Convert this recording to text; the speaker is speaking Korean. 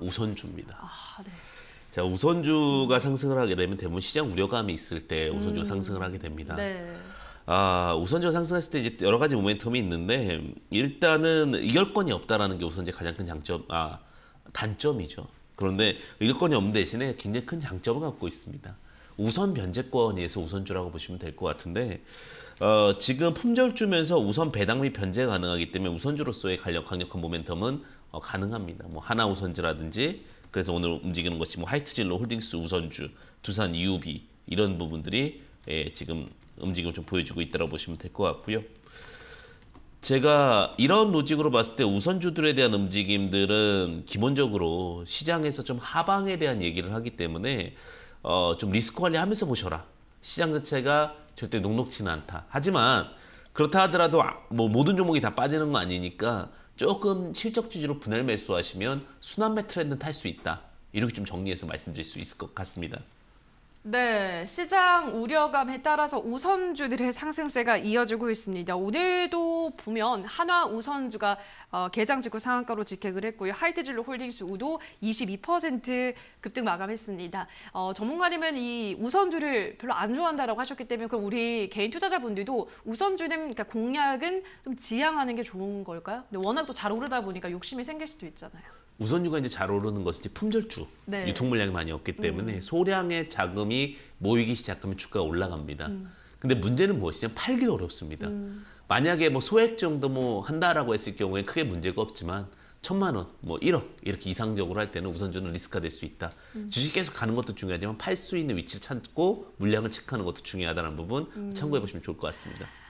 우선주입니다. 아, 네. 자, 우선주가 상승을 하게 되면 대부분 시장 우려감이 있을 때 우선주가 음. 상승을 하게 됩니다. 네. 아, 우선주가 상승했을 때 이제 여러 가지 모멘텀이 있는데 일단은 이결권이 없다라는 게 우선제 가장 큰 장점, 아 단점이죠. 그런데 이결권이 없는 대신에 굉장히 큰 장점을 갖고 있습니다. 우선 변제권에서 우선주라고 보시면 될 것 같은데 어, 지금 품절 주면서 우선 배당 및 변제 가능하기 때문에 우선주로서의 강력한 모멘텀은 어, 가능합니다. 뭐 하나 우선주라든지 그래서 오늘 움직이는 것이 뭐 하이트진로 홀딩스 우선주, 두산 이우비 이런 부분들이 예, 지금 움직임을 좀 보여주고 있다고 보시면 될 것 같고요. 제가 이런 로직으로 봤을 때 우선주들에 대한 움직임들은 기본적으로 시장에서 좀 하방에 대한 얘기를 하기 때문에 어, 좀 리스크 관리하면서 보셔라. 시장 자체가 절대 녹록지는 않다. 하지만 그렇다 하더라도 아, 뭐 모든 종목이 다 빠지는 거 아니니까 조금 실적주지로 분할 매수하시면 순환매 트렌드 탈 수 있다. 이렇게 좀 정리해서 말씀드릴 수 있을 것 같습니다. 네, 시장 우려감에 따라서 우선주들의 상승세가 이어지고 있습니다. 오늘도 보면 한화 우선주가 어, 개장 직후 상한가로 직행을 했고요. 하이트진로 홀딩스 우도 22% 급등 마감했습니다. 어, 전문가님은 이 우선주를 별로 안 좋아한다라고 하셨기 때문에 그럼 우리 개인 투자자분들도 우선주는 그러니까 공약은 좀 지향하는 게 좋은 걸까요? 근데 워낙 또 잘 오르다 보니까 욕심이 생길 수도 있잖아요. 우선주가 이제 잘 오르는 것은 품절주, 네. 유통 물량이 많이 없기 때문에 음. 소량의 자금이 돈이 모이기 시작하면 주가가 올라갑니다. 음. 근데 문제는 무엇이냐 팔기 어렵습니다. 음. 만약에 뭐 소액 정도 뭐 한다라고 했을 경우에 크게 문제가 없지만 천만 원, 뭐 1억 이렇게 이상적으로 할 때는 우선주는 리스크가 될 수 있다. 음. 주식 계속 가는 것도 중요하지만 팔 수 있는 위치를 찾고 물량을 체크하는 것도 중요하다는 부분 음. 참고해 보시면 좋을 것 같습니다.